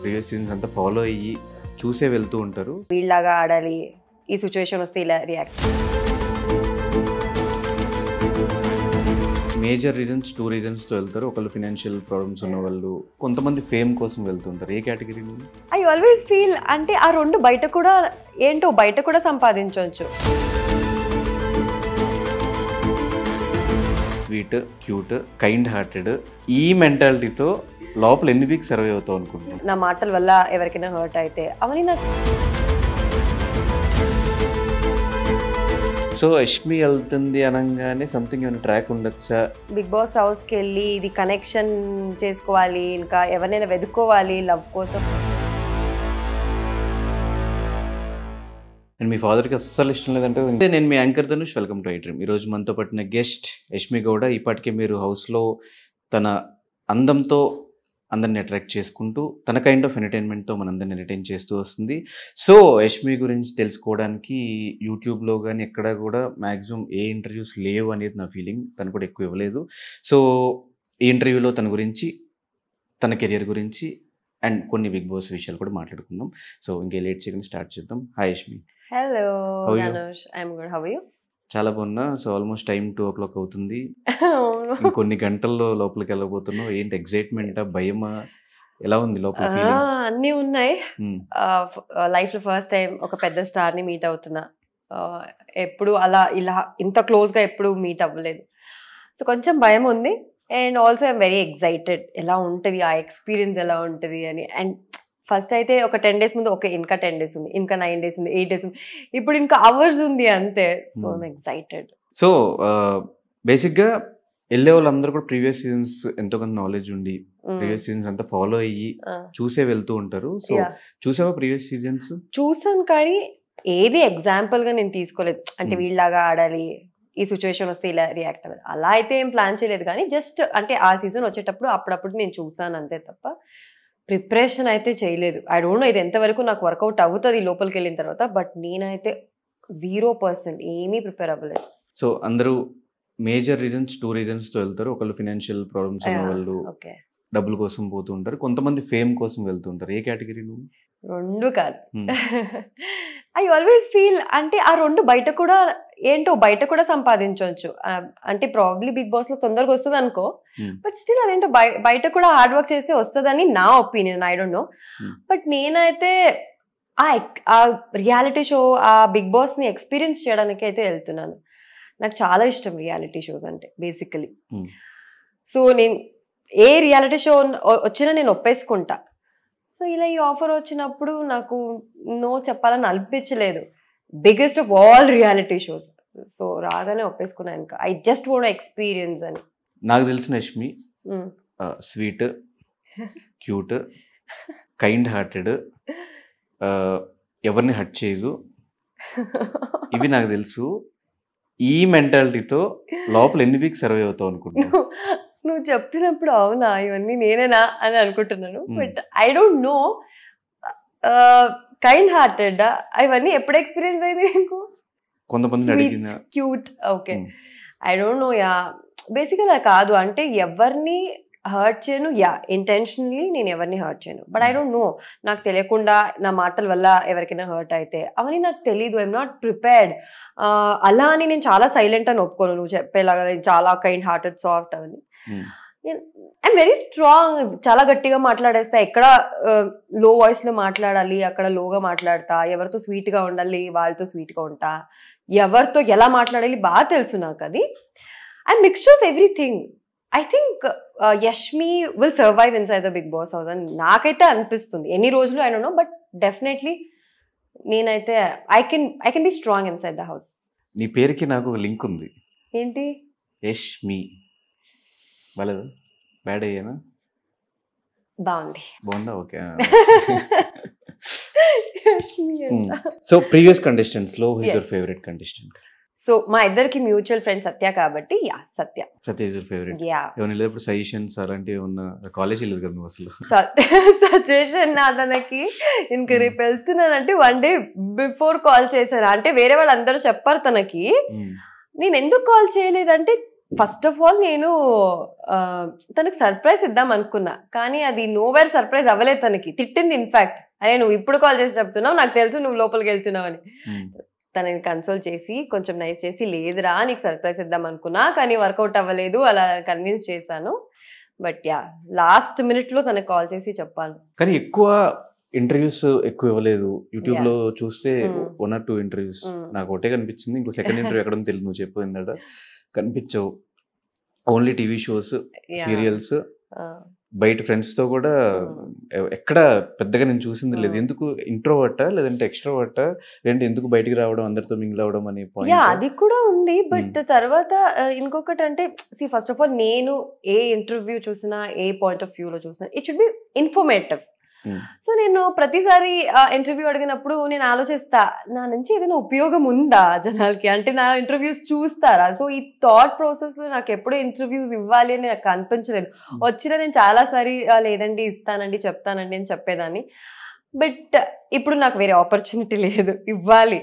Previous scenes అంతా follow అయ్యి చూసే వెళ్తూ ఉంటారు వీళ్ళగా ఆడాలి ఈ సిచ్యువేషన్ వస్తే ఇలా రియాక్ట్ మేజర్ రీజన్స్ టూ రీజన్స్తో వెళ్తారు ఒకళ్ళు ఫినాన్షియల్ ప్రాబ్లమ్స్ ఉన్న వాళ్ళు కొంతమంది ఫేమ్ కోసం వెళ్తుంటారు ఏ కేటగిరీ ఐ ఆల్వేస్ ఫీల్ అంటే ఆ రెండు బయట కూడా ఏంటో బయట కూడా సంపాదించవచ్చు స్వీట్ క్యూట్ కైండ్ హార్టెడ్ ఈ మెంటాలిటీతో లోపల ఎన్ని వీక్స్ సర్వే అవుతావు అనుకుంటున్నాను నా మాటల వల్ల ఎవరికైనా హర్ట్ అయితే అవన్నీ నాకు సో యష్మి వెళ్తుంది అనగానే సంథింగ్ ఏమైనా ట్రాక్ ఉండొచ్చా బిగ్ బాస్ హౌస్కి వెళ్ళి ఇది కనెక్షన్ చేసుకోవాలి ఇంకా ఎవరినైనా వెతుక్కోవాలి లవ్ కోసం నేను మీ ఫాదర్కి అస్సలు ఇష్టం లేదంటే నేను మీ anchor Dhanush welcome to iDream ఈరోజు మనతో పట్టిన గెస్ట్ యష్మి గౌడ ఇప్పటికే మీరు హౌస్లో తన అందంతో అందరిని అట్రాక్ట్ చేసుకుంటూ తన కైండ్ ఆఫ్ ఎంటర్టైన్మెంట్తో మనందరిని ఎంటర్టైన్ చేస్తూ వస్తుంది సో యష్మి గురించి తెలుసుకోవడానికి యూట్యూబ్లో కానీ ఎక్కడ కూడా మ్యాక్సిమం ఏ ఇంటర్వ్యూస్ లేవు అనేది నా ఫీలింగ్ తను కూడా ఎక్కువ ఇవ్వలేదు సో ఈ ఇంటర్వ్యూలో తన గురించి తన కెరియర్ గురించి అండ్ కొన్ని బిగ్ బాస్ విషయాలు కూడా మాట్లాడుకుందాం సో ఇంకే లేట్ చేయకుండా స్టార్ట్ చేద్దాం hi Yashmi hello I'm good how you చాలా బాగున్నా so almost time two o'clock అవుతుంది కొన్ని గంటల్లో లోపలికి వెళ్ళబోతున్నావు ఏంటి ఎక్సైట్మెంట్ భయమా ఎలా ఉంది లోపల అన్నీ ఉన్నాయి లైఫ్ లో ఫస్ట్ టైం ఒక పెద్ద స్టార్ ని మీట్ అవుతున్నా ఎప్పుడు అలా ఇలా ఇంత క్లోజ్ గా ఎప్పుడు మీట్ అవ్వలేదు సో కొంచెం భయం ఉంది and also I'm very excited ఎలా ఉంటుంది ఆ ఎక్స్పీరియన్స్ ఎలా ఉంటుంది అని అండ్ ఫస్ట్ అయితే ఒక టెన్ డేస్ ముందు ఒక ఇంకా టెన్ డేస్ ఉంది ఇంకా నైన్ డేస్ ఉంది ఎయిట్ డేస్ ఉంది ఇప్పుడు ఇంకా అవర్స్ ఉంది అంతే సో ఎక్సైటెడ్ సో బేసిక్గా వెళ్ళే వాళ్ళందరూ కూడా ప్రీవియస్ సీజన్స్ ఎంతో కొంత నాలెడ్జ్ ఉండి ప్రీవియస్ hmm. సీజన్స్ అంతా ఫాలో అయ్యి చూసే వెళ్తూ ఉంటారు సో చూసావా ప్రీవియస్ సీజన్స్ చూసాను కానీ ఏది ఎగ్జాంపుల్ గా నేను తీసుకోలేదు అంటే hmm. వీళ్ళలాగా ఆడాలి ఈ సిచ్యువేషన్ వస్తే ఇలా రియాక్ట్ అవ్వాలి అలా అయితే ఏం ప్లాన్ చేయలేదు కానీ జస్ట్ అంటే ఆ సీజన్ వచ్చేటప్పుడు అప్పుడప్పుడు నేను చూసాను అంతే తప్ప ప్రిపరేషన్ అయితే చేయలేదు ఐ డోంట్ నో ఇది ఎంతవరకు నాకు వర్కౌట్ అవుతుంది లోపలికి వెళ్ళిన తర్వాత బట్ నేనైతే జీరో పర్సెంట్ ఏమీ ప్రిపేర్ అవ్వలేదు సో అందరూ మేజర్ రీజన్స్ టూ రీజన్స్తో వెళ్తారు ఒకళ్ళు ఫినాన్షియల్ ప్రాబ్లమ్స్ వాళ్ళు ఓకే డబ్బుల కోసం పోతుంటారు కొంతమంది ఫేమ్ కోసం వెళ్తూ ఉంటారు ఏ కేటగిరీ నువ్వు రెండు కాదు hmm. ఐ ఆల్వేస్ ఫీల్ అంటే ఆ రెండు బయట కూడా ఏంటో బయట కూడా సంపాదించవచ్చు అంటే ప్రాబ్లీ బిగ్ బాస్ లో తొందరగా వస్తుంది అనుకో బట్ hmm. స్టిల్ అదేంటో బయట కూడా హార్డ్ వర్క్ చేసి వస్తుందని నా opinion I don't know but నేనైతే ఆ రియాలిటీ షో ఆ బిగ్ బాస్ ని ఎక్స్పీరియన్స్ చేయడానికి అయితే వెళ్తున్నాను నాకు చాలా ఇష్టం రియాలిటీ షోస్ అంటే బేసికలీ సో hmm. నేను ఏ రియాలిటీ షో వచ్చినా నేను ఒప్పేసుకుంటా సో ఇలా ఈ ఆఫర్ వచ్చినప్పుడు నాకు నో చెప్పాలని అనిపించలేదు biggest of all reality shows so రాగానే ఒప్పేసుకున్నాను ఇంకా ఐ జస్ట్ వాంట్ ఎక్స్పీరియన్స్ అని నాకు తెలిసిన Lakshmi sweet cute kind hearted ఎవరిని హట్ చేయదు ఇవి నాకు తెలుసు ఈ మెంటాలిటీతో లోపల ఎన్ని వీక్స్ సర్వే అవుతావు అనుకుంటున్నావు నువ్వు చెప్తున్నప్పుడు అవునా ఇవన్నీ నేనేనా అని అనుకుంటున్నాను but I don't know kind hearted ఇవన్నీ ఎప్పుడు ఎక్స్పీరియన్స్ అయింది నీకు కొంతమంది cute okay I don't know yeah బేసికల్ కాదు అంటే ఎవరిని హర్ట్ చేయను యా ఇంటెన్షనలీ నేను ఎవరిని హర్ట్ చేయను బట్ ఐ డోంట్ నో నాకు తెలియకుండా నా మాటల వల్ల ఎవరికైనా హర్ట్ అయితే అవన్నీ నాకు తెలీదు ఐఎమ్ నాట్ ప్రిపేర్డ్ అలా అని నేను చాలా సైలెంట్ అని ఒప్పుకోను నువ్వు చెప్పేలాగా నేను చాలా కైండ్ హార్టెడ్ సాఫ్ట్ అవన్నీ ఐమ్ వెరీ స్ట్రాంగ్ చాలా గట్టిగా మాట్లాడేస్తా ఎక్కడ లో వాయిస్లో మాట్లాడాలి అక్కడ లోగా మాట్లాడతా ఎవరితో స్వీట్గా ఉండాలి వాళ్ళతో స్వీట్గా ఉంటా ఎవరితో ఎలా మాట్లాడాలి బాగా తెలుసు నాకు అది and mix of everything I think Yashmi will survive side the Bigg Boss house అని నాకైతే అనిపిస్తుంది ఎన్ని రోజులు అయినా బట్ డెఫినెట్లీ నేనైతే I can I can be strong side the house నీ పేరుకి నాకు ఒక లింక్ ఉంది ఏంటి యష్మి బ్యాడ్ బాగుంది బాగుందా ఓకే సో ప్రీవియస్ కండిషన్స్ లో his your favourite condition so మా ఇద్దరికి మ్యూచువల్ ఫ్రెండ్ సత్య కాబట్టి yeah Satya Satya is favourite yeah ఏమైనా ఇప్పుడు సజెషన్స్ అలాంటి ఉన్న కాలేజ్ లేదు కదా అసలు సజెషన్ నా తనకి ఇంకా hmm. రేపు వెళ్తున్నానంటే వన్ డే బిఫోర్ కాల్ చేశాను అంటే వేరే వాళ్ళందరూ చెప్పారు తనకి hmm. నేను ఎందుకు కాల్ చేయలేదంటే ఫస్ట్ ఆఫ్ ఆల్ నేను తనకు సర్ప్రైజ్ ఇద్దాం అనుకున్నా కానీ అది నో వేర్ సర్ప్రైజ్ అవ్వలేదు తనకి తిట్టింది ఇన్ఫాక్ట్ అరే నువ్వు ఇప్పుడు కాల్ చేసి చెప్తున్నావు నాకు తెలుసు నువ్వు లోపలికి వెళ్తున్నావు అని తనని కన్సోల్ చేసి కొంచెం నైస్ చేసి లేదురా నీకు సర్ప్రైజ్ ఇద్దాం అనుకున్నా కానీ వర్కౌట్ అవ్వలేదు అలా కన్విన్స్ చేశాను బట్ యా లాస్ట్ మినిట్లో తనకు కాల్ చేసి చెప్పాను కానీ ఎక్కువ ఇంటర్వ్యూస్ ఎక్కువ ఇవ్వలేదు యూట్యూబ్ లో చూస్తే వన్ ఆర్ టూ ఇంటర్వ్యూస్ నాకు ఒకటే కనిపించింది ఇంకో సెకండ్ ఇంటర్వ్యూ ఎక్కడ తెలియదు నువ్వు చెప్పిందట కనిపించవు ఓన్లీ టీవీ షోస్ సీరియల్స్ బయట ఫ్రెండ్స్తో కూడా ఎక్కడ పెద్దగా నేను చూసింది లేదు ఎందుకు వట్ట లేదంటే వట్ట లేదంటే ఎందుకు బయటికి రావడం అందరితో మింగిల్ అవడం అనే పాయింట్ అది కూడా ఉంది బట్ తర్వాత ఇంకొకటి అంటే సి ఫస్ట్ ఆఫ్ ఆల్ నేను ఏ ఇంటర్వ్యూ చూసినా ఏ పాయింట్ ఆఫ్ వ్యూలో చూసినా it should be informative Hmm. So నేను ప్రతిసారి ఇంటర్వ్యూ అడిగినప్పుడు నేను ఆలోచిస్తా నా నుంచి ఏదైనా ఉపయోగం ఉందా జనాలకి అంటే నా ఇంటర్వ్యూస్ చూస్తారా సో ఈ థాట్ లో నాకు ఎప్పుడు ఇంటర్వ్యూస్ ఇవ్వాలి అని నాకు అనిపించలేదు hmm. వచ్చినా నేను చాలా సారి లేదండి ఇస్తానండి చెప్తానండి అని చెప్పేదాన్ని బట్ ఇప్పుడు నాకు వేరే ఆపర్చునిటీ లేదు ఇవ్వాలి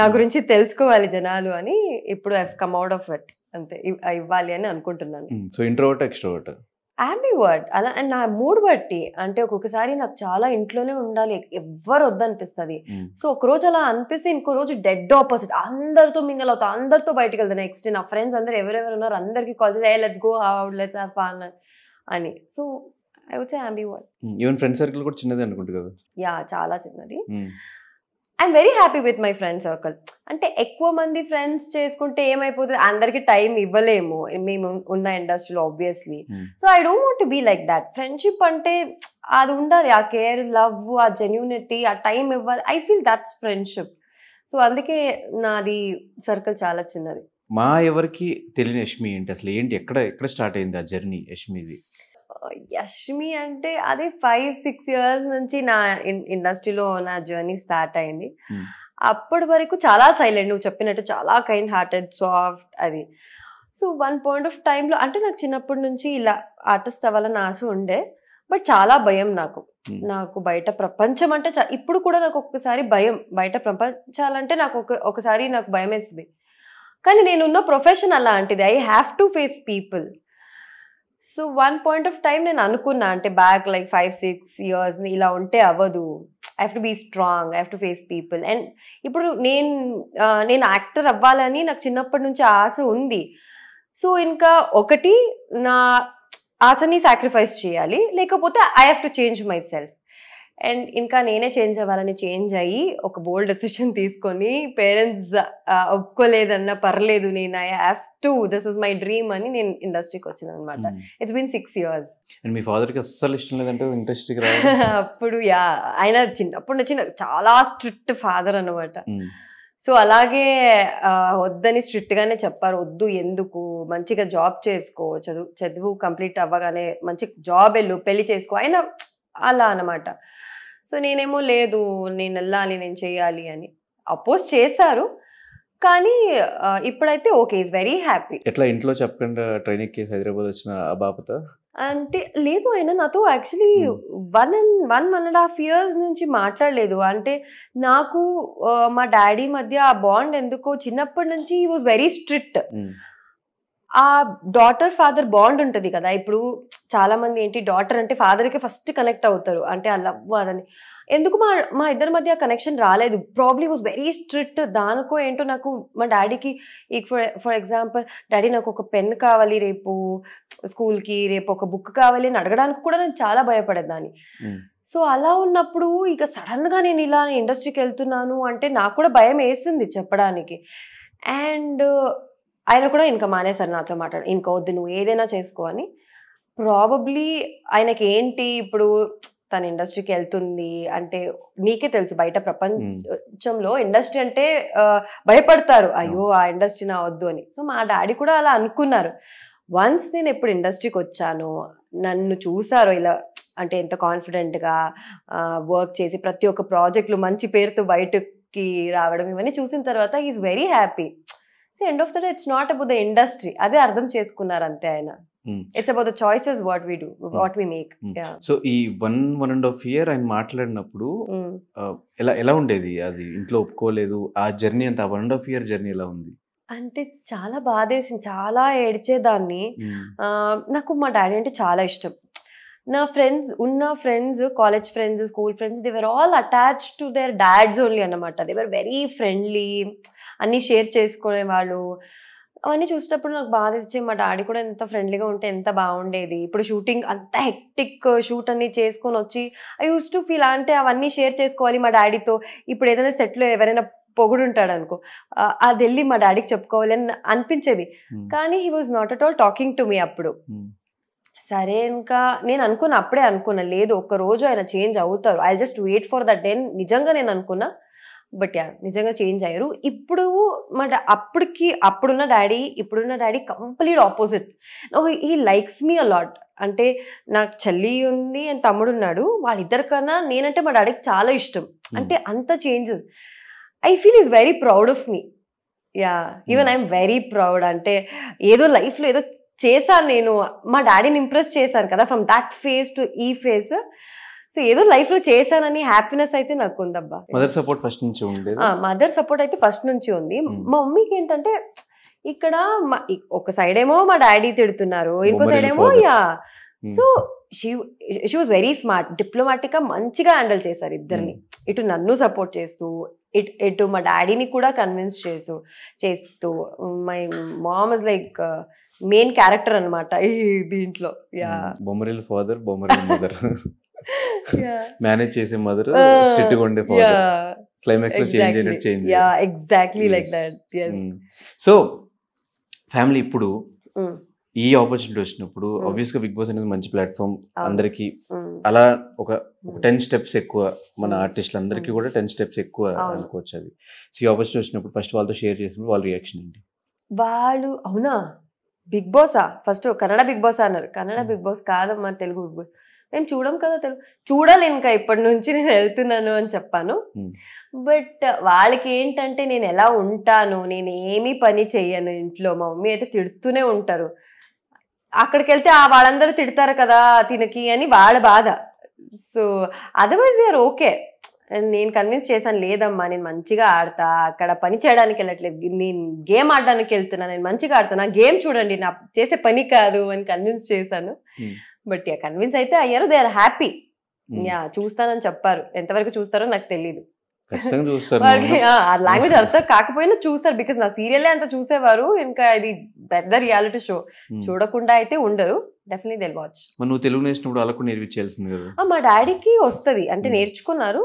నా hmm. గురించి తెలుసుకోవాలి జనాలు అని ఇప్పుడు I come out of it అంతే ఇవ్వాలి అని అనుకుంటున్నాను సో ఇంట్రోవర్ట్ ఎక్స్ట్రోవర్ట్ వర్డ్ అలా అండ్ నా మూడ్ బట్టి అంటే ఒక్కొక్కసారి నాకు చాలా ఇంట్లోనే ఉండాలి ఎవ్వరు వద్దనిపిస్తుంది సో ఒక రోజు అలా అనిపిస్తే ఇంకో రోజు డెడ్ ఆపోజిట్ అందరితో మింగల్ అవుతా అందరితో బయటకు వెళ్తాను నెక్స్ట్ నా ఫ్రెండ్స్ అందరు ఎవరెవరు ఉన్నారు అందరికీ కాల్ చేసి let's go out let's have fun అని so I would say word even friend circle కూడా చిన్నది అనుకుంటు కదా యా చాలా చిన్నది I'm very happy with my friend circle అంటే ఎక్కువ మంది ఫ్రెండ్స్ చేసుకుంటే ఏమైపోతుంది అందరికి టైం ఇవ్వలేము మేము ఉన్న ఇండస్ట్రీలో obviously so I don't want be like that friendship అంటే అది ఉండాలి ఆ కేర్ లవ్ ఆ జెన్యూనిటీ ఆ టైం ఇవ్వాలి I feel that's friendship so అందుకే నాది సర్కిల్ చాలా చిన్నది మా ఎవరికి తెలియని యష్మి ఏంటి అసలు ఏంటి ఎక్కడ ఎక్కడ స్టార్ట్ అయింది ఆ జర్నీ యష్మిది యష్మి అంటే అదే ఫైవ్ సిక్స్ ఇయర్స్ నుంచి నా ఇండస్ట్రీలో నా జర్నీ స్టార్ట్ అయింది hmm. అప్పటి వరకు చాలా సైలెంట్ నువ్వు చెప్పినట్టు చాలా కైండ్ హార్టెడ్ సాఫ్ట్ అది సో వన్ పాయింట్ ఆఫ్ టైంలో అంటే నాకు చిన్నప్పటి నుంచి ఇలా ఆర్టిస్ట్ అవ్వాలని ఆశ ఉండే బట్ చాలా భయం నాకు hmm. నాకు బయట ప్రపంచం అంటే ఇప్పుడు కూడా నాకు ఒక్కసారి భయం బయట ప్రపంచాలంటే నాకు ఒక ఒకసారి నాకు భయం వేస్తుంది కానీ నేనున్న ప్రొఫెషన్ అలాంటిది I have to face people so one point of time నేను అనుకున్నా అంటే back like five six years ఇలా ఉంటే అవ్వదు I have to be strong I have to face people and ఇప్పుడు నేను నేను యాక్టర్ అవ్వాలని నాకు చిన్నప్పటి నుంచి ఆశ ఉంది సో ఇంకా ఒకటి నా ఆశని సాక్రిఫైస్ చేయాలి లేకపోతే I have to change myself and ఇంకా నేనే చేంజ్ అవ్వాలని చేంజ్ అయ్యి ఒక బోల్డ్ డెసిషన్ తీసుకొని పేరెంట్స్ ఒప్పుకోలేదన్నా పర్లేదు నేను I have to this is my dream అని నేను ఇండస్ట్రీకి వచ్చిన అనమాట it's been six years and మీ ఫాదర్కి అస్సలు ఇష్టం లేదంటే ఇండస్ట్రీకి అప్పుడు యా ఆయన చిన్నప్పుడు చిన్న చాలా స్ట్రిక్ట్ ఫాదర్ అనమాట సో అలాగే వద్దని స్ట్రిక్ట్గానే చెప్పారు వద్దు ఎందుకు మంచిగా జాబ్ చేసుకో చదువు చదువు కంప్లీట్ అవ్వగానే మంచి జాబ్ వెళ్ళు పెళ్లి చేసుకో అయినా అలా అనమాట సో నేనేమో లేదు నేను వెళ్ళాలి నేను చేయాలి అని అపోజ్ చేశారు కానీ ఇప్పుడైతే ఓకే ఇస్ వెరీ హ్యాపీ ఎట్లా ఇంట్లో చెప్పకుండా ట్రైనింగ్ కేసు హైదరాబాద్ వచ్చిన బాపత అంటే లేదు ఆయన నాతో actually one and one one and half years నుంచి మాట్లాడలేదు అంటే నాకు మా డాడీ మధ్య ఆ బాండ్ ఎందుకో చిన్నప్పటి నుంచి ఈ వాజ్ వెరీ స్ట్రిక్ట్ ఆ డాటర్ ఫాదర్ బాండ్ ఉంటుంది కదా ఇప్పుడు చాలా మంది ఏంటి డాటర్ అంటే ఫాదర్కి ఫస్ట్ కనెక్ట్ అవుతారు అంటే ఆ లవ్ అదని ఎందుకు మా మా ఇద్దరి మధ్య కనెక్షన్ రాలేదు ప్రాబ్లీ వాజ్ వెరీ స్ట్రిక్ట్ దానికో ఏంటో నాకు మా డాడీకి ఈ ఫర్ ఫర్ ఎగ్జాంపుల్ డాడీ నాకు ఒక పెన్ కావాలి రేపు స్కూల్కి రేపు ఒక బుక్ కావాలి అని అడగడానికి కూడా నేను చాలా భయపడేదాన్ని hmm. సో అలా ఉన్నప్పుడు ఇక సడన్గా నేను ఇలా ఇండస్ట్రీకి వెళ్తున్నాను అంటే నాకు కూడా భయం వేసింది చెప్పడానికి అండ్ ఆయన కూడా ఇంకా మానేశారు నాతో మాట్లాడు ఇంకా వద్దు నువ్వు ఏదైనా చేసుకో అని ప్రాబబ్లీ ఆయనకి ఏంటి ఇప్పుడు తన ఇండస్ట్రీకి వెళ్తుంది అంటే నీకే తెలుసు బయట ప్రపంచంలో ఇండస్ట్రీ అంటే భయపడతారు అయ్యో ఆ ఇండస్ట్రీ నా వద్దు అని సో మా డాడీ కూడా అలా అనుకున్నారు వన్స్ నేను ఎప్పుడు ఇండస్ట్రీకి వచ్చాను నన్ను చూసారో ఇలా అంటే ఎంత కాన్ఫిడెంట్గా వర్క్ చేసి ప్రతి ఒక్క ప్రాజెక్టులు మంచి పేరుతో బయటకి రావడం ఇవన్నీ చూసిన తర్వాత he's very happy end of the day it's not about the industry అదే అర్థం చేసుకున్నారు అంతే ఆయన it's about the choices what we do what we make so ఈ one one and half year ఆయన మాట్లాడినప్పుడు hmm. ఎలా ఎలా ఉండేది అది ఇంట్లో ఒప్పుకోలేదు ఆ జర్నీ అంతా one and half year journey ఎలా ఉంది అంటే చాలా బాధేసింది చాలా ఏడ్చేదాన్ని hmm. నాకు మా డాడీ అంటే చాలా ఇష్టం నా ఫ్రెండ్స్ ఉన్న friends college friends school friends they were all attach to their dads only అనమాట దేవర్ వెరీ ఫ్రెండ్లీ అన్నీ షేర్ చేసుకునే వాళ్ళు అవన్నీ చూసేటప్పుడు నాకు బాధ ఇచ్చే మా డాడీ కూడా ఎంత ఫ్రెండ్లీగా ఉంటే ఎంత బాగుండేది ఇప్పుడు షూటింగ్ అంత హెక్టిక్ షూట్ అన్ని చేసుకొని వచ్చి ఐ యూస్ టు ఫీల్ అంటే అవన్నీ షేర్ చేసుకోవాలి మా డాడీతో ఇప్పుడు ఏదైనా సెట్లో ఎవరైనా పొగుడుంటాడు అనుకో అది వెళ్ళి మా డాడీకి చెప్పుకోవాలి అని అనిపించేది కానీ he was not at all talking to me అప్పుడు సరే ఇంకా నేను అనుకున్నా అప్పుడే అనుకున్నా లేదు ఒక్క రోజు ఆయన చేంజ్ అవుతారు I just wait for that day నిజంగా నేను అనుకున్నా బట్ యా నిజంగా చేంజ్ అయ్యారు ఇప్పుడు మా అప్పటికి అప్పుడున్న డాడీ ఇప్పుడున్న daddy complete opposite he likes me a lot అంటే నాకు చెల్లి ఉంది అండ్ తమ్ముడు ఉన్నాడు వాళ్ళిద్దరి కన్నా నేనంటే మా డాడీకి చాలా ఇష్టం hmm. అంటే అంత changes I feel he's very proud of me yeah even hmm. I'm very proud అంటే ఏదో లైఫ్లో ఏదో చేశాను నేను మా డాడీని ఇంప్రెస్ చేశాను కదా ఫ్రమ్ దాట్ ఫేజ్ టు ఈ ఫేజ్ సో ఏదో లైఫ్ లో చేశానని హ్యాపీనెస్ అయితే నాకు ఉందబ్బా మదర్ సపోర్ట్ ఫస్ట్ నుంచి ఉంది మదర్ సపోర్ట్ అయితే ఫస్ట్ నుంచి ఉంది మా మమ్మీకి ఏంటంటే ఇక్కడ ఒక సైడ్ ఏమో మా డాడీ తిడుతున్నారు ఇంకో సైడ్ ఏమో yeah so she she was very smart diplomatic గా మంచిగా హ్యాండిల్ చేశారు ఇద్దరిని ఇటు నన్ను సపోర్ట్ చేస్తూ ఇటు ఇటు మా డాడీని కూడా కన్విన్స్ చేసు చేస్తూ my mom is like main character అనమాట ఈ దీంట్లో yeah Bommarillu father Bommarillu mother manage చేసే మదర్ uh, స్ట్రిక్ట్ గా ఉండే క్లైమాక్స్ లో చేంజ్ అయినట్టు change yeah exactly like that so family ఇప్పుడు hmm. ఈ ఆపర్చునిటీ వచ్చినప్పుడు ఆబ్వియస్ గా బిగ్ బాస్ అనేది మంచి ప్లాట్ఫామ్ అందరికి hmm. అలా ఒక టెన్ hmm. స్టెప్స్ ఎక్కువ మన ఆర్టిస్ట్ అందరికి కూడా టెన్ స్టెప్స్ ఎక్కువ అనుకోవచ్చు అది ఈ ఆపర్చునిటీ వచ్చినప్పుడు ఫస్ట్ వాళ్ళతో షేర్ చేసినప్పుడు వాళ్ళ రియాక్షన్ ఏంటి వాళ్ళు అవునా బిగ్ బాసా ఫస్ట్ కన్నడ బిగ్ బాస్ అన్నారు కన్నడ బిగ్ బాస్ కాదమ్మా తెలుగు బిగ్ బాస్ నేను చూడం కదా తెలు చూడలేం ఇంకా ఇప్పటి నుంచి నేను వెళ్తున్నాను అని చెప్పాను బట్ వాళ్ళకి ఏంటంటే నేను ఎలా ఉంటాను నేను ఏమీ పని చేయను ఇంట్లో మా మమ్మీ అయితే తిడుతూనే ఉంటారు అక్కడికి వెళ్తే ఆ వాళ్ళందరూ తిడతారు కదా తినకి అని వాళ్ళ బాధ సో అదర్వైజ్ దే ఓకే నేను కన్విన్స్ చేశాను లేదమ్మా నేను మంచిగా ఆడతా అక్కడ పని చేయడానికి వెళ్ళట్లేదు నేను గేమ్ ఆడడానికి వెళ్తున్నా నేను మంచిగా ఆడుతున్నా గేమ్ చూడండి నా చేసే పని కాదు అని కన్విన్స్ చేశాను బట్ యా కన్విన్స్ అయితే అయ్యారు they are happy hmm. Yeah చూస్తానని చెప్పారు ఎంతవరకు చూస్తారో నాకు తెలియదు లాంగ్వేజ్ అర్థం కాకపోయినా చూస్తారు బికాస్ నా సీరియల్ అంత చూసేవారు ఇంకా ఇది పెద్ద రియాలిటీ షో hmm. చూడకుండా అయితే ఉండరు డెఫినెట్లీ వాచ్ నువ్వు తెలుగు నేర్చినప్పుడు అలా నేర్పించాల్సింది కదా మా డాడీకి వస్తుంది అంటే hmm. నేర్చుకున్నారు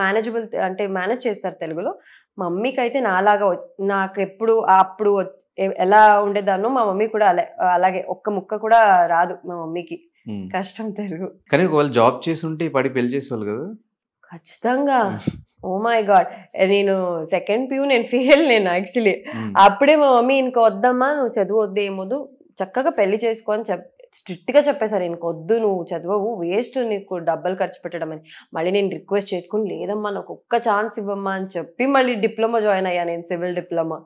మేనేజబుల్ అంటే మేనేజ్ చేస్తారు తెలుగులో మమ్మీకి అయితే నాలాగా నాకు ఎప్పుడు అప్పుడు ఎలా ఉండేదాన్నో మా మమ్మీ కూడా అలా అలాగే ఒక్క ముక్క కూడా రాదు మా మమ్మీకి కష్టం తెలుగు కానీ ఒకవేళ జాబ్ చేస్తుంటే పడి పెళ్లి చేసేవాళ్ళు కదా ఖచ్చితంగా ఓ మై గాడ్ నేను సెకండ్ ప్యూ నేను ఫెయిల్ నేను యాక్చువల్లీ అప్పుడే మా మమ్మీ ఇంకా వద్దమ్మా నువ్వు చదువు వద్దు ఏమోదు చక్కగా పెళ్లి చేసుకో అని చెప్ స్ట్రిక్ట్గా చెప్పేశారు వద్దు నువ్వు చదవవు వేస్ట్ నీకు డబ్బులు ఖర్చు పెట్టడం అని మళ్ళీ నేను రిక్వెస్ట్ చేసుకుని లేదమ్మా నాకు ఒక్క ఛాన్స్ ఇవ్వమ్మా అని చెప్పి మళ్ళీ డిప్లొమా జాయిన్ అయ్యా నేను సివిల్ డిప్లొమా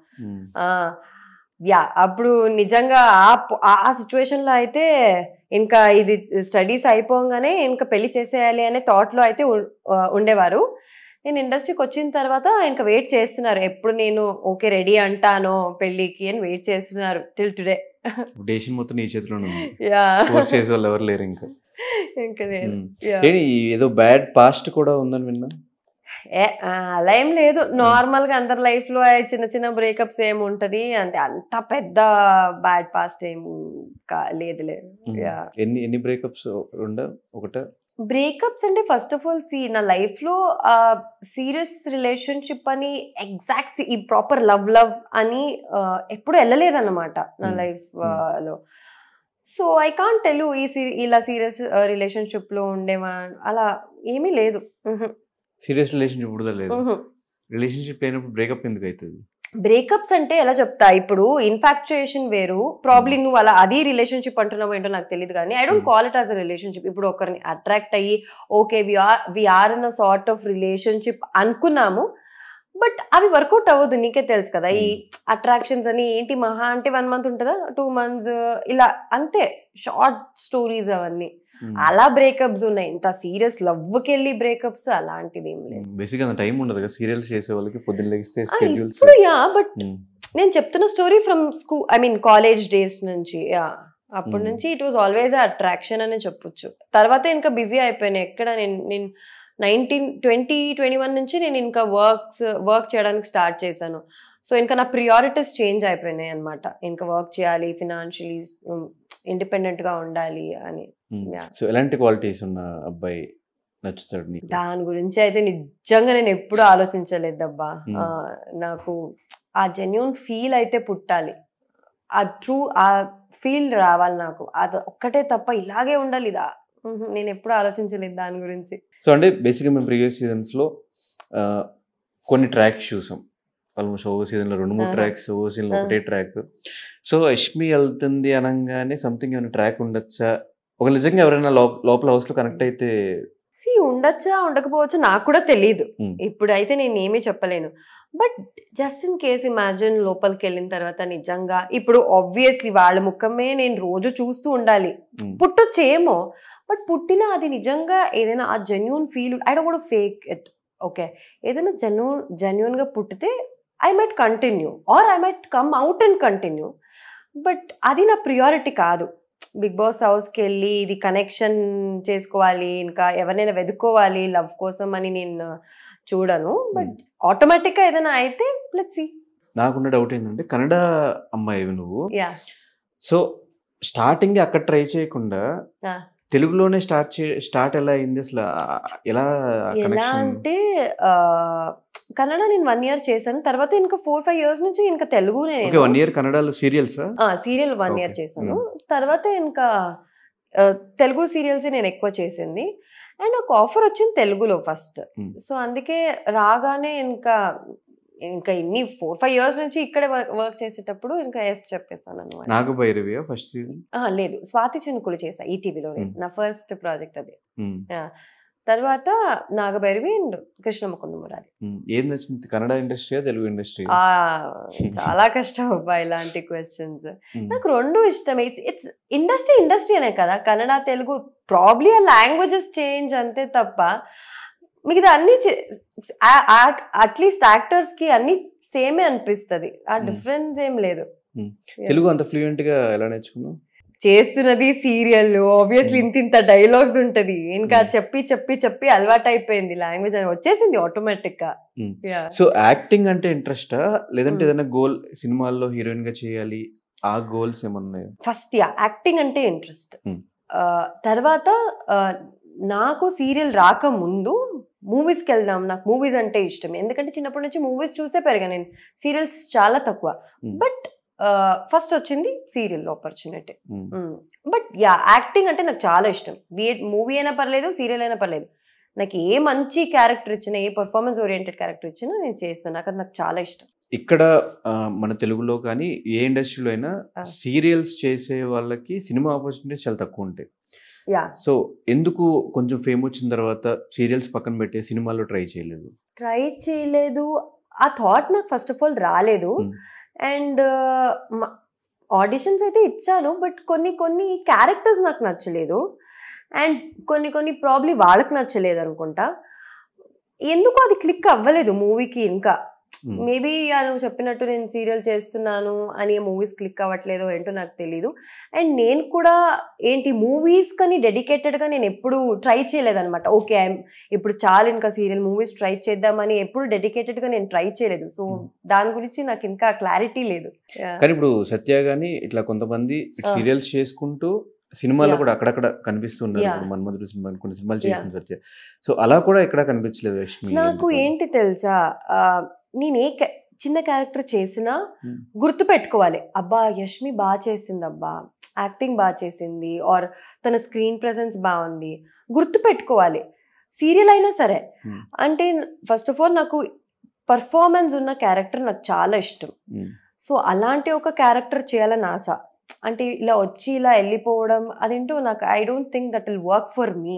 యా అప్పుడు నిజంగా ఆ ఆ సిచ్యువేషన్లో అయితే ఇంకా ఇది స్టడీస్ అయిపోగానే ఇంకా పెళ్లి చేసేయాలి అనే థాట్లో అయితే ఉండేవారు నేను ఇండస్ట్రీకి వచ్చిన తర్వాత ఇంకా వెయిట్ చేస్తున్నారు ఎప్పుడు నేను ఓకే రెడీ అంటాను పెళ్ళికి అని వెయిట్ చేస్తున్నారు టిల్ టుడే మొత్తం నీ చేతిలోనే వాళ్ళు ఎవరు లేరు ఇంకా ఇంకా ఏదో బ్యాడ్ పాస్ట్ కూడా ఉందని విన్నా అలా ఏం లేదు నార్మల్ గా అందరి లైఫ్ లో చిన్న చిన్న బ్రేకప్స్ ఏమి ఉంటది అంటే అంత పెద్ద బ్యాడ్ పాస్ట్ ఏం లేదు ఎన్ని ఎన్ని బ్రేకప్స్ ఒకట బ్రేకప్స్ అంటే ఫస్ట్ ఆఫ్ ఆల్ సి నా లైఫ్ లో సీరియస్ రిలేషన్షిప్ అని ఎగ్జాక్ట్ ఈ ప్రాపర్ లవ్ లవ్ అని ఎప్పుడు వెళ్ళలేదన్నమాట నా లైఫ్ లో సో ఐ కాంట్ టెల్ ఈ ఇలా సీరియస్ రిలేషన్షిప్లో ఉండేవా అలా ఏమీ లేదు సీరియస్ రిలేషన్షిప్ కూడా లేదు రిలేషన్షిప్ లేనప్పుడు బ్రేకప్ ఎందుకు అవుతుంది బ్రేకప్స్ అంటే ఎలా చెప్తా ఇప్పుడు ఇన్ఫాక్చుయేషన్ వేరు ప్రాబ్లీ నువ్వు అలా అది రిలేషన్షిప్ అంటున్నావు ఏంటో నాకు తెలియదు కానీ I don't call it as a relationship ఇప్పుడు ఒకరిని అట్రాక్ట్ అయ్యి okay we are we are in a sort of relationship అనుకున్నాము బట్ అవి వర్కౌట్ అవ్వదు నీకే తెలుసు కదా ఈ అట్రాక్షన్స్ అని ఏంటి మహా అంటే వన్ మంత్ ఉంటుందా టూ మంత్స్ ఇలా అంతే షార్ట్ స్టోరీస్ అవన్నీ అలా బ్రేకప్స్ ఉన్నాయి ఇంత సీరియస్ లవ్ వెళ్ళి బ్రేకప్స్ అలాంటిది ఏం లేదు టైం ఉండదు కదా సీరియల్స్ చేసే వాళ్ళకి పొద్దున్న లెగిస్తే యా బట్ నేను చెప్తున్న story from school I mean college days నుంచి యా అప్పటి నుంచి ఇట్ వాజ్ ఆల్వేస్ అట్రాక్షన్ అనే చెప్పొచ్చు తర్వాత ఇంకా బిజీ అయిపోయాను ఎక్కడ నేను నేను నైన్టీన్ ట్వంటీ ట్వంటీ వన్ నుంచి నేను ఇంకా వర్క్స్ వర్క్ చేయడానికి స్టార్ట్ చేశాను సో ఇంకా నా ప్రియారిటీస్ చేంజ్ అయిపోయినాయి అనమాట ఇంకా వర్క్ చేయాలి ఫినాన్షియలీ ఇండిపెండెంట్ గా ఉండాలి అని సో ఎలాంటి క్వాలిటీస్ ఉన్న అబ్బాయి నచ్చుతాడు దాని గురించి అయితే నిజంగా నేను ఎప్పుడూ ఆలోచించలేదబ్బా నాకు ఆ జెన్యున్ ఫీల్ అయితే పుట్టాలి ఆ ట్రూ ఆ ఫీల్ రావాలి నాకు అది ఒక్కటే తప్ప ఇలాగే ఉండాలి ఇదా నేను ఎప్పుడు ఆలోచించలేదు దాని గురించి సో అంటే బేసిక్గా మేము ప్రీవియస్ సీజన్స్లో కొన్ని ట్రాక్స్ చూసాం ఆల్మోస్ట్ ఓవో సీజన్లో రెండు మూడు ట్రాక్స్ ఓవో సీజన్లో ఒకటే ట్రాక్ సో అష్మి వెళ్తుంది అనగానే సంథింగ్ ఏమైనా ట్రాక్ ఉండొచ్చా ఒక నిజంగా ఎవరైనా లోపల హౌస్లో కనెక్ట్ అయితే ఉండొచ్చా ఉండకపోవచ్చా నాకు కూడా తెలియదు hmm. ఇప్పుడైతే నేను ఏమీ చెప్పలేను but just in case imagine లోపలికి వెళ్ళిన తర్వాత నిజంగా ఇప్పుడు ఆబ్వియస్లీ వాళ్ళ ముఖమే నేను రోజు చూస్తూ ఉండాలి hmm. పుట్టొచ్చేమో బట్ పుట్టినా అది నిజంగా ఏదైనా ఆ genuine feel I don't fake it okay ఏదైనా జెన్యున్ జెన్యున్గా పుట్టితే I might continue or I might come out and continue but అది నా ప్రియారిటీ కాదు బిగ్ బాస్ హౌస్కి వెళ్ళి ఇది కనెక్షన్ చేసుకోవాలి ఇంకా ఎవరినైనా వెతుక్కోవాలి లవ్ కోసం అని నేను చూడను బట్ ఆటోమేటిక్గా hmm. ఏదైనా అయితే ప్లస్ సీ నాకున్న డౌట్ ఏంటంటే కన్నడ అమ్మాయి నువ్వు యా సో స్టార్టింగ్ అక్కడ ట్రై చేయకుండా తెలుగులోనే స్టార్ట్ చే స్టార్ట్ ఎలా అయింది అసలు ఎలా ఎలా అంటే కన్నడ నేను వన్ ఇయర్ చేశాను తర్వాత ఇంకా ఫోర్ ఫైవ్ ఇయర్స్ నుంచి ఇంకా తెలుగు నేను వన్ ఇయర్ కన్నడలో సీరియల్స్ సీరియల్ వన్ ఇయర్ చేశాను hmm. తర్వాత ఇంకా తెలుగు సీరియల్స్ నేను ఎక్కువ చేసింది అండ్ ఒక ఆఫర్ వచ్చింది తెలుగులో ఫస్ట్ సో hmm. అందుకే రాగానే ఇంకా ఇంకా ఇన్ని ఫోర్ ఫైవ్ ఇయర్స్ నుంచి ఇక్కడ వర్క్ చేసేటప్పుడు ఇంకా ఎస్ చెప్పేసాను అనమాట లేదు స్వాతి చినుకులు చేసా ఈటీవీలో e hmm. నా ఫస్ట్ ప్రాజెక్ట్ అదే తర్వాత నాగభైరవి అండ్ కృష్ణముకుంద మురారి ఏం నచ్చింది కన్నడ ఇండస్ట్రీ తెలుగు ఇండస్ట్రీ చాలా కష్టం అబ్బా ఇలాంటి క్వశ్చన్స్ నాకు రెండు ఇష్టం ఇట్స్ ఇట్స్ ఇండస్ట్రీ ఇండస్ట్రీ అనే కదా కన్నడ తెలుగు ప్రాబ్లీ ఆ లాంగ్వేజెస్ చేంజ్ అంతే తప్ప మిగతా అన్ని అట్లీస్ట్ యాక్టర్స్ కి అన్ని సేమే అనిపిస్తుంది ఆ డిఫరెన్స్ ఏం లేదు తెలుగు అంత ఫ్లూయెంట్ గా ఎలా నేర్చుకున్నావు చేస్తున్నది సీరియల్ ఆబ్వియస్లీ ఇంత ఇంత డైలాగ్స్ ఉంటది ఇంకా hmm. చెప్పి చెప్పి చెప్పి అలవాటు అయిపోయింది లాంగ్వేజ్ అని వచ్చేసింది ఆటోమేటిక్ గా సో యాక్టింగ్ అంటే ఇంట్రెస్ట్ లేదంటే hmm. ఏదైనా గోల్ సినిమాల్లో హీరోయిన్ గా చేయాలి ఆ గోల్స్ ఏమన్నాయి ఫస్ట్ యాక్టింగ్ అంటే ఇంట్రెస్ట్ hmm. తర్వాత నాకు సీరియల్ రాక ముందు మూవీస్కి వెళ్దాం నాకు మూవీస్ అంటే ఇష్టం ఎందుకంటే చిన్నప్పటి నుంచి మూవీస్ చూసే పెరిగా నేను సీరియల్స్ చాలా తక్కువ బట్ ఫస్ట్ వచ్చింది serial opportunity but yeah acting అంటే నాకు చాలా ఇష్టం బిఎడ్ మూవీ అయినా పర్లేదు సీరియల్ అయినా పర్లేదు నాకు ఏ మంచి క్యారెక్టర్ ఇచ్చినా ఏ పర్ఫార్మెన్స్ ఓరియంటెడ్ క్యారెక్టర్ ఇచ్చినా నేను చేస్తాను నాకు అది నాకు చాలా ఇష్టం ఇక్కడ మన తెలుగులో కానీ ఏ ఇండస్ట్రీలో అయినా సీరియల్స్ చేసే వాళ్ళకి సినిమా ఆపర్చునిటీస్ చాలా తక్కువ ఉంటాయి సో ఎందుకు కొంచెం ఫేమ్ వచ్చిన తర్వాత సీరియల్స్ పక్కన పెట్టే సినిమాలో ట్రై చేయలేదు ట్రై చేయలేదు ఆ థాట్ నాకు ఫస్ట్ ఆఫ్ ఆల్ రాలేదు hmm. అండ్ ఆడిషన్స్ అయితే ఇచ్చాను బట్ కొన్ని కొన్ని క్యారెక్టర్స్ నాకు నచ్చలేదు అండ్ కొన్ని కొన్ని ప్రాబ్లీ వాళ్ళకి నచ్చలేదు అనుకుంటా ఎందుకు అది క్లిక్ అవ్వలేదు మూవీకి ఇంకా Hmm. మేబీ నువ్వు చెప్పినట్టు నేను సీరియల్ చేస్తున్నాను అని మూవీస్ క్లిక్ అవ్వట్లేదో ఏంటో నాకు తెలీదు అండ్ నేను కూడా ఏంటి మూవీస్ కానీ డెడికేటెడ్గా నేను ఎప్పుడు ట్రై చేయలేదనమాట ఓకే ఇప్పుడు చాలు ఇంకా సీరియల్ మూవీస్ ట్రై చేద్దామని ఎప్పుడు డెడికేటెడ్గా నేను ట్రై చేయలేదు సో hmm. దాని గురించి నాకు ఇంకా క్లారిటీ లేదు కానీ ఇప్పుడు సత్య కానీ ఇట్లా కొంతమంది సీరియల్స్ చేసుకుంటూ సినిమాలో కూడా అక్కడక్కడ కనిపిస్తున్నారు మన్మధుడు సినిమా కొన్ని సినిమాలు చేసిన సత్య సో అలా కూడా ఎక్కడ కనిపించలేదు నాకు ఏంటి తెలుసా నేను ఏ చిన్న క్యారెక్టర్ చేసినా గుర్తు పెట్టుకోవాలి అబ్బా యష్మి బాగా చేసింది అబ్బా యాక్టింగ్ బాగా చేసింది ఆర్ తన స్క్రీన్ ప్రజెన్స్ బాగుంది గుర్తు పెట్టుకోవాలి సీరియల్ అయినా సరే అంటే ఫస్ట్ ఆఫ్ ఆల్ నాకు పర్ఫార్మెన్స్ ఉన్న క్యారెక్టర్ నాకు చాలా ఇష్టం సో అలాంటి ఒక క్యారెక్టర్ చేయాలని ఆశ అంటే ఇలా వచ్చి ఇలా వెళ్ళిపోవడం అదేంటో నాకు I don't think that will work for me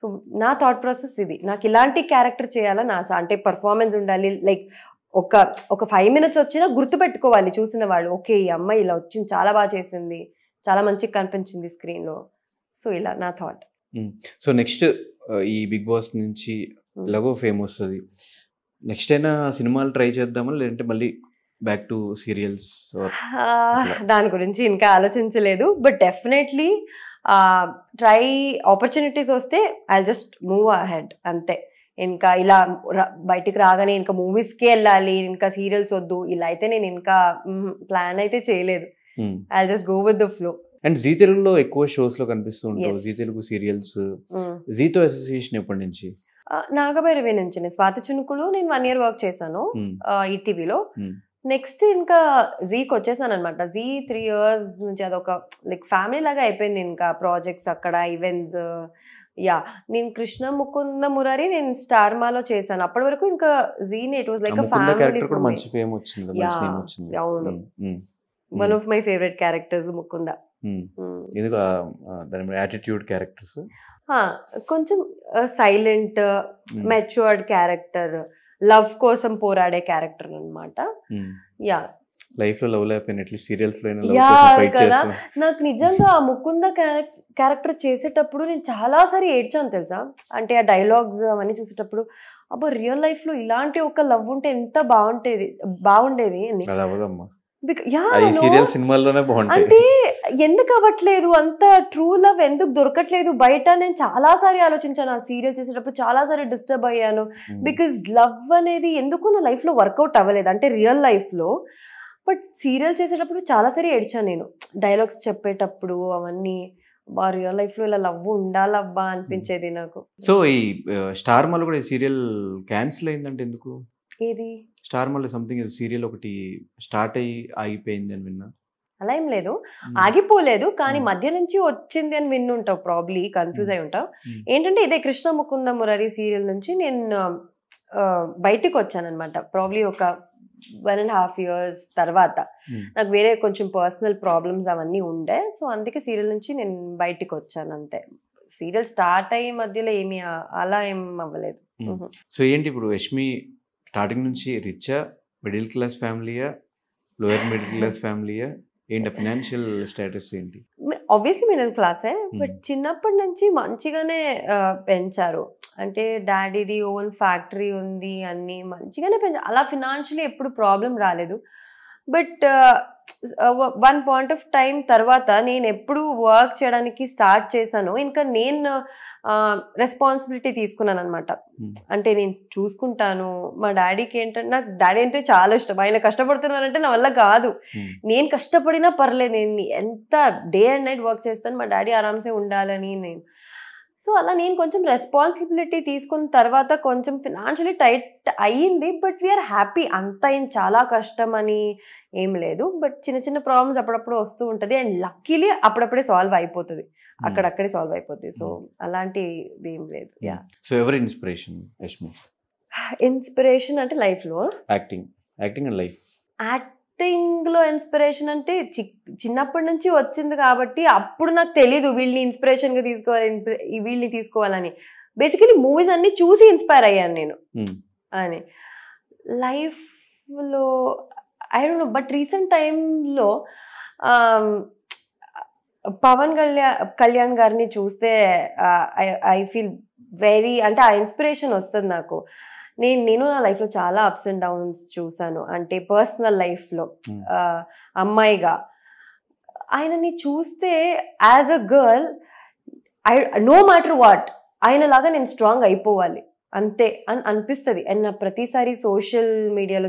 so నా థాట్ ప్రాసెస్ ఇది నాకు ఇలాంటి క్యారెక్టర్ చేయాలా నా అంటే పర్ఫార్మెన్స్ ఉండాలి లైక్ ఒక ఒక ఫైవ్ మినిట్స్ వచ్చినా గుర్తుపెట్టుకోవాలి చూసిన వాళ్ళు ఓకే ఈ అమ్మాయి ఇలా వచ్చింది చాలా బాగా చేసింది చాలా మంచిగా కనిపించింది స్క్రీన్లో సో ఇలా నా థాట్ సో నెక్స్ట్ ఈ బిగ్ బాస్ నుంచి లగో ఫేమ్ వస్తుంది నెక్స్ట్ అయినా సినిమాలు ట్రై చేద్దామా లేదంటే మళ్ళీ బ్యాక్ టు సీరియల్స్ దాని గురించి ఇంకా ఆలోచించలేదు బట్ డెఫినెట్లీ ట్రై ఆపర్చునిటీస్ వస్తే ఐ జస్ట్ మూవ్ అహెడ్ అంతే ఇంకా ఇలా బయటికి రాగానే ఇంకా మూవీస్కి వెళ్ళాలి ఇంకా సీరియల్స్ వద్దు ఇలా అయితే నేను ఇంకా ప్లాన్ అయితే చేయలేదు I just go with the flow and Zee తెలుగులో ఎక్కువ షోస్ లో కనిపిస్తూ ఉంటారు జీ తెలుగు సీరియల్స్ జీతో అసోసియేషన్ ఎప్పటి నుంచి నాగభైరవి నుంచి స్వాత చినుకులు నేను వన్ ఇయర్ వర్క్ చేశాను hmm. ఈటీవీలో నెక్స్ట్ ఇంకా జీకి వచ్చేసాను అనమాట జీ త్రీ ఇయర్స్ నుంచి అదొక లైక్ ఫ్యామిలీ లాగా అయిపోయింది ఇంకా ప్రాజెక్ట్స్ అక్కడ ఈవెంట్స్ యా నేను కృష్ణ ముకుంద మురారి నేను స్టార్ మాలో చేశాను అప్పటి వరకు ఇంకా జీని ఇట్ వాజ్ లైక్ ఫ్యామిలీ అవును one of my favourite characters Mukunda characters కొంచెం సైలెంట్ మెచ్యూర్డ్ క్యారెక్టర్ లవ్ కోసం పోరాడే క్యారెక్టర్ అనమాట యా hmm. లైఫ్ లో లవ్ లేకపోయినా సీరియల్స్ లో కదా నాకు నిజంగా ఆ ముకుంద క్యారెక్టర్ చేసేటప్పుడు నేను చాలా సారి ఏడ్చాను తెలుసా అంటే ఆ డైలాగ్స్ అవన్నీ చూసేటప్పుడు అబ్బా రియల్ లైఫ్ లో ఇలాంటి ఒక లవ్ ఉంటే ఎంత బాగుంటేది బాగుండేది అని సీరియల్ సినిమాల్లోనే బాగుంటాయి అంటే ఎందుకు అవ్వట్లేదు అంత ట్రూ లవ్ ఎందుకు దొరకట్లేదు బయట నేను చాలా సారి ఆలోచించాను ఆ సీరియల్ చేసేటప్పుడు చాలా సారి డిస్టర్బ్ అయ్యాను బికాజ్ లవ్ అనేది ఎందుకు నా లైఫ్ లో వర్కౌట్ అవ్వలేదు అంటే రియల్ లైఫ్ లో బట్ సీరియల్ చేసేటప్పుడు చాలాసారి ఏడ్చాను నేను డైలాగ్స్ చెప్పేటప్పుడు అవన్నీ బా రియల్ లైఫ్లో ఇలా లవ్ ఉండాలబ్బా అనిపించేది నాకు సో ఈ స్టార్ మాల్ కూడా ఈ సీరియల్ క్యాన్సిల్ అయిందంటే ఎందుకు ఏది స్టార్ మళ్ళీ సంథింగ్ సీరియల్ ఒకటి స్టార్ట్ అయ్యి ఆగిపోయింది అని విన్నా అలా ఏం లేదు ఆగిపోలేదు కానీ మధ్య నుంచి వచ్చింది అని విన్ను ఉంటావు ప్రాబ్లీ కన్ఫ్యూజ్ అయి ఉంటావు ఏంటంటే ఇదే కృష్ణ ముకుంద మురారి సీరియల్ నుంచి నేను బయటకు వచ్చాను అనమాట ప్రాబ్లీ ఒక వన్ అండ్ హాఫ్ ఇయర్స్ తర్వాత నాకు వేరే కొంచెం పర్సనల్ ప్రాబ్లమ్స్ అవన్నీ ఉండే సో అందుకే సీరియల్ నుంచి నేను బయటకు వచ్చాను అంతే సీరియల్ స్టార్ట్ అయ్యే మధ్యలో ఏమి అలా ఏం అవ్వలేదు సో ఏంటి ఇప్పుడు యష్మి స్టార్టింగ్ నుంచి రిచా మిడిల్ క్లాస్ ఫ్యామిలీయా లోయర్ మిడిల్ క్లాస్ ఫ్యామిలీయా ఏంటి ఫినాన్షియల్ స్టేటస్ ఏంటి ఆబ్వియస్లీ మిడిల్ క్లాసే బట్ చిన్నప్పటి నుంచి మంచిగానే పెంచారు అంటే డాడీది ఓన్ ఫ్యాక్టరీ ఉంది అన్నీ మంచిగానే పెంచారు అలా ఫినాన్షియలీ ఎప్పుడు ప్రాబ్లం రాలేదు but one point of time తర్వాత నేను ఎప్పుడు వర్క్ చేయడానికి స్టార్ట్ చేశాను ఇంకా నేను రెస్పాన్సిబిలిటీ తీసుకున్నాను అనమాట hmm. అంటే నేను చూసుకుంటాను మా డాడీకి ఏంటంటే నాకు డాడీ అంటే చాలా ఇష్టం ఆయన కష్టపడుతున్నారంటే నా వల్ల కాదు hmm. నేను కష్టపడినా పర్లేదు నేను ఎంత డే అండ్ నైట్ వర్క్ చేస్తాను మా డాడీ ఆరామ్సే ఉండాలని నేను సో అలా నేను కొంచెం రెస్పాన్సిబిలిటీ తీసుకున్న తర్వాత కొంచెం ఫినాన్షియలీ టైట్ అయ్యింది బట్ వీఆర్ హ్యాపీ అంత ఏం చాలా కష్టం అని ఏం లేదు బట్ చిన్న చిన్న ప్రాబ్లమ్స్ అప్పుడప్పుడు వస్తూ ఉంటుంది అండ్ లక్కీలీ అప్పుడప్పుడే సాల్వ్ అయిపోతుంది hmm. అక్కడక్కడే సాల్వ్ అయిపోతుంది సో అలాంటిది ఏం లేదు యా hmm. సో ఎవరి ఇన్స్పిరేషన్ ఇన్స్పిరేషన్ అంటే లైఫ్లో acting acting and life act యాక్టింగ్లో ఇన్స్పిరేషన్ అంటే చి చిన్నప్పటి నుంచి వచ్చింది కాబట్టి అప్పుడు నాకు తెలీదు వీళ్ళని ఇన్స్పిరేషన్గా తీసుకోవాలి వీళ్ళని తీసుకోవాలని బేసికలీ మూవీస్ అన్నీ చూసి ఇన్స్పైర్ అయ్యాను నేను అని లైఫ్లో I don't know but recent టైంలో పవన్ కళ్యాణ్ కళ్యాణ్ గారిని చూస్తే ఐ ఫీల్ వెరీ అంటే ఆ ఇన్స్పిరేషన్ వస్తుంది నాకు నేను నేను నా లైఫ్లో చాలా అప్స్ అండ్ డౌన్స్ చూశాను అంటే పర్సనల్ లైఫ్లో hmm. అమ్మాయిగా ఆయనని చూస్తే as a girl I no matter what ఆయనలాగా నేను స్ట్రాంగ్ అయిపోవాలి అంతే అని అనిపిస్తుంది అండ్ నా ప్రతిసారి సోషల్ మీడియాలో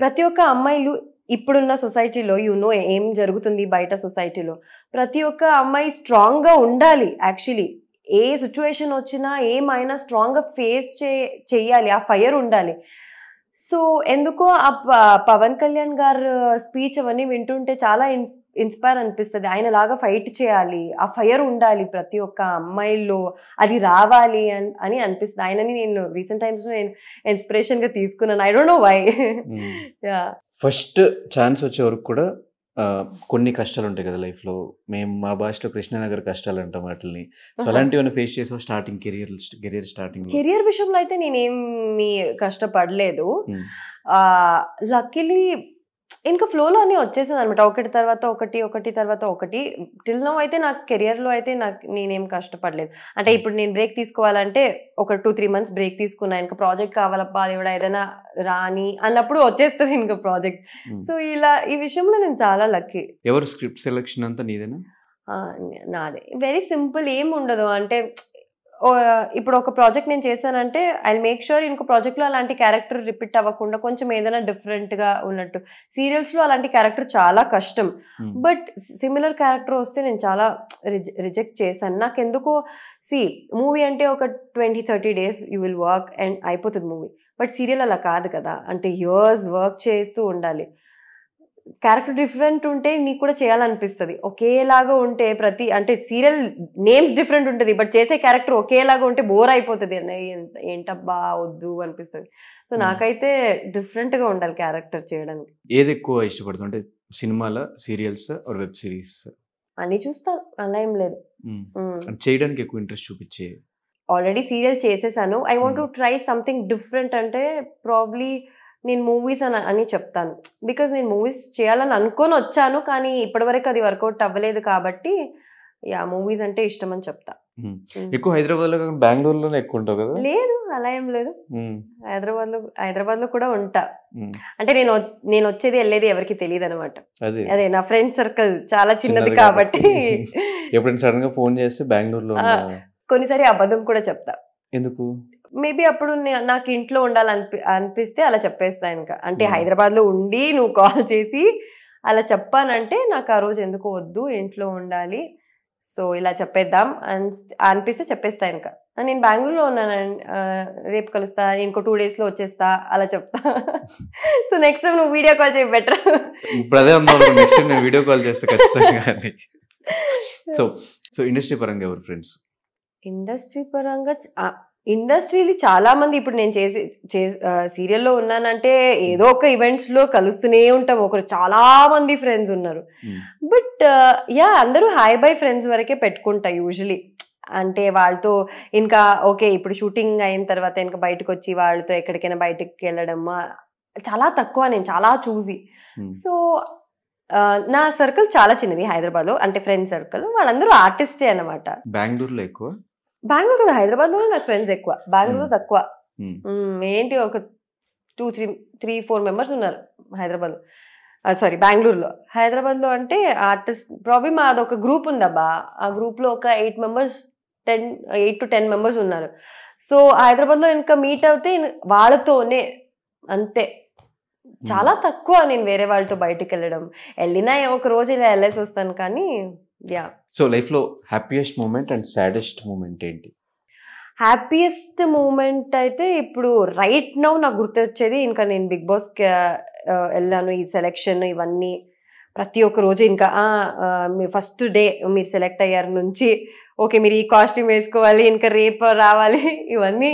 ప్రతి ఒక్క అమ్మాయిలు ఇప్పుడున్న సొసైటీలో నో ఏం జరుగుతుంది బయట సొసైటీలో ప్రతి ఒక్క అమ్మాయి స్ట్రాంగ్గా ఉండాలి యాక్చువల్లీ ఏ సిచ్యువేషన్ వచ్చినా ఏమైనా స్ట్రాంగ్గా ఫేస్ చే చేయాలి ఆ ఫైర్ ఉండాలి సో ఎందుకో ఆ పవన్ కళ్యాణ్ గారు స్పీచ్ అవన్నీ వింటుంటే చాలా ఇన్స్ ఇన్స్పైర్ అనిపిస్తుంది ఆయనలాగా ఫైట్ చేయాలి ఆ ఫైర్ ఉండాలి ప్రతి ఒక్క అమ్మాయిల్లో అది రావాలి అని అని అనిపిస్తుంది ఆయనని నేను రీసెంట్ టైమ్స్ నేను ఇన్స్పిరేషన్గా తీసుకున్నాను I don't know why first chance వచ్చే వరకు కూడా కొన్ని కష్టాలు ఉంటాయి కదా లైఫ్లో మేము మా భాషలో కృష్ణానగర్ కష్టాలు అంటాం వాటిని సో అలాంటివన్నీ ఫేస్ చేసాం starting career career starting career విషయంలో అయితే నేనేమి కష్టపడలేదు లక్కీలీ ఇంకా ఫ్లోలో అన్నీ వచ్చేసింది అనమాట ఒకటి తర్వాత ఒకటి ఒకటి తర్వాత ఒకటి టిల్ నో అయితే నాకు కెరియర్లో అయితే నాకు నేనేం కష్టపడలేదు అంటే hmm. ఇప్పుడు నేను బ్రేక్ తీసుకోవాలంటే ఒక టూ త్రీ మంత్స్ బ్రేక్ తీసుకున్నా ఇంకా ప్రాజెక్ట్ అది కూడా ఏదైనా రాని అన్నప్పుడు వచ్చేస్తుంది ఇంకా ప్రాజెక్ట్ సో hmm. ఇలా ఈ విషయంలో నేను చాలా లక్కీ ఎవరు స్క్రిప్ట్ సెలెక్షన్ అంతా నీదేనా నాదే వెరీ సింపుల్ ఏం ఉండదు అంటే ఇప్పుడు ఒక ప్రాజెక్ట్ నేను చేశానంటే ఐ మేక్ ష్యూర్ ఇంకో ప్రాజెక్ట్లో అలాంటి క్యారెక్టర్ రిపీట్ అవ్వకుండా కొంచెం ఏదైనా డిఫరెంట్గా ఉన్నట్టు సీరియల్స్లో అలాంటి క్యారెక్టర్ చాలా కష్టం బట్ సిమిలర్ క్యారెక్టర్ వస్తే నేను చాలా రిజెక్ట్ చేశాను నాకు ఎందుకో సి మూవీ అంటే ఒక twenty thirty days you will work and అయిపోతుంది మూవీ బట్ సీరియల్ అలా కాదు కదా అంటే ఇయర్స్ వర్క్ చేస్తూ ఉండాలి క్యారెక్టర్ డిఫరెంట్ ఉంటే నీకు కూడా చేయాలనిపిస్తుంది ఒకేలాగా ఉంటే ప్రతి అంటే సీరియల్ నేమ్స్ డిఫరెంట్ ఉంటుంది బట్ చేసే క్యారెక్టర్ ఒకేలాగా ఉంటే బోర్ అయిపోతుంది ఏంటబ్బా వద్దు అనిపిస్తుంది సో hmm. నాకైతే డిఫరెంట్గా ఉండాలి క్యారెక్టర్ చేయడానికి ఏది ఎక్కువ ఇష్టపడుతుంటే సినిమాల సీరియల్స్ వెబ్ సిరీస్ అని చూస్తా అలా ఏం లేదు hmm. Hmm. చేయడానికి ఎక్కువ ఇంట్రెస్ట్ చూపించే ఆల్రెడీ సీరియల్ చేసేసాను I want to try something different అంటే ప్రాబ్లీ నేను మూవీస్ అని అని చెప్తాను బికాజ్ నేను మూవీస్ చేయాలని అనుకొని వచ్చాను కానీ ఇప్పటివరకు అది వర్కౌట్ అవ్వలేదు కాబట్టి యా మూవీస్ అంటే ఇష్టం అని చెప్తా ఎక్కువ హైదరాబాద్ లో బెంగళూరులోనే ఎక్కువ ఉంటావు కదా లేదు అలా ఏం లేదు హైదరాబాద్ లో హైదరాబాద్ లో కూడా ఉంటా అంటే నేను నేను వచ్చేది వెళ్ళేది ఎవరికి తెలియదు అనమాట అదే నా ఫ్రెండ్ సర్కిల్ చాలా చిన్నది కాబట్టి ఎప్పుడైనా సడన్ గా ఫోన్ చేస్తే బెంగళూరులో కొన్నిసారి అబద్ధం కూడా చెప్తా ఎందుకు మేబీ అప్పుడు నాకు ఇంట్లో ఉండాలనిపి అనిపిస్తే అలా చెప్పేస్తాను ఇంకా అంటే హైదరాబాద్లో ఉండి నువ్వు కాల్ చేసి అలా చెప్పానంటే నాకు ఆ రోజు ఎందుకు వద్దు ఇంట్లో ఉండాలి సో ఇలా చెప్పేద్దాం అని అనిపిస్తే చెప్పేస్తా ఇంకా నేను బెంగళూరులో ఉన్నానండి రేపు కలుస్తా ఇంకో టూ డేస్లో వచ్చేస్తా అలా చెప్తా సో నెక్స్ట్ టైం నువ్వు వీడియో కాల్ చేయి బెటర్ వీడియో కాల్ చేస్తా సో సో ఇండస్ట్రీ పరంగా ఎవరు ఫ్రెండ్స్ ఇండస్ట్రీ పరంగా ఇండస్ట్రీలు చాలా మంది ఇప్పుడు నేను చేసే చే సీరియల్లో ఉన్నానంటే ఏదో ఒక ఈవెంట్స్ లో కలుస్తూనే ఉంటాం ఒకరు చాలా మంది ఫ్రెండ్స్ ఉన్నారు hmm. బట్ యా అందరూ హై బై ఫ్రెండ్స్ వరకే పెట్టుకుంటా యూజువలీ అంటే వాళ్ళతో ఇంకా ఓకే ఇప్పుడు షూటింగ్ అయిన తర్వాత ఇంకా బయటకు వచ్చి వాళ్ళతో ఎక్కడికైనా బయటకు వెళ్ళడం చాలా తక్కువ నేను చాలా చూసి hmm. సో నా సర్కిల్ చాలా చిన్నది హైదరాబాద్ లో అంటే ఫ్రెండ్ సర్కిల్ వాళ్ళందరూ ఆర్టిస్టే అనమాట బెంగళూరులో ఎక్కువ బెంగళూరు కదా హైదరాబాద్ నాకు ఫ్రెండ్స్ ఎక్కువ బెంగళూరు తక్కువ ఏంటి ఒక two three three four members ఉన్నారు హైదరాబాద్ సారీ బెంగళూరులో హైదరాబాద్లో అంటే ఆర్టిస్ట్ ప్రాబ్లమ్ అది ఒక గ్రూప్ ఉందబ్బా ఆ గ్రూప్లో ఒక eight members ten eight to ten members ఉన్నారు సో హైదరాబాద్లో ఇంకా మీట్ అవుతే వాళ్ళతోనే అంతే చాలా తక్కువ నేను వేరే వాళ్ళతో బయటికి వెళ్ళడం వెళ్ళినా ఒక రోజు ఇలా వెళ్ళేసి వస్తాను కానీ యా సో లైఫ్లో happiest moment and saddest moment ఏంటి హ్యాపీయెస్ట్ మూమెంట్ అయితే ఇప్పుడు రైట్ నౌ నాకు గుర్తొచ్చేది ఇంకా నేను బిగ్ బాస్ వెళ్ళాను ఈ సెలెక్షన్ ఇవన్నీ ప్రతి ఒక్క రోజు ఇంకా మీ ఫస్ట్ డే మీరు సెలెక్ట్ అయ్యారు నుంచి ఓకే మీరు ఈ కాస్ట్యూమ్ వేసుకోవాలి ఇంకా రేపు రావాలి ఇవన్నీ